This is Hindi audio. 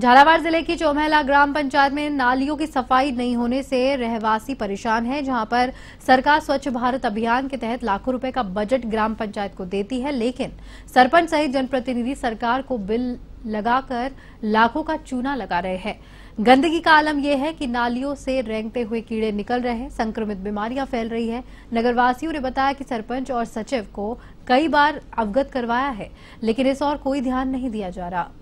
झालावाड़ जिले की चौमहला ग्राम पंचायत में नालियों की सफाई नहीं होने से रहवासी परेशान हैं जहां पर सरकार स्वच्छ भारत अभियान के तहत लाखों रुपए का बजट ग्राम पंचायत को देती है लेकिन सरपंच सहित जनप्रतिनिधि सरकार को बिल लगाकर लाखों का चूना लगा रहे हैं गंदगी का आलम यह है कि नालियों से रेंगते हुए कीड़े निकल रहे हैं संक्रमित बीमारियां फैल रही है नगरवासियों ने बताया कि सरपंच और सचिव को कई बार अवगत करवाया है लेकिन इस और कोई ध्यान नहीं दिया जा रहा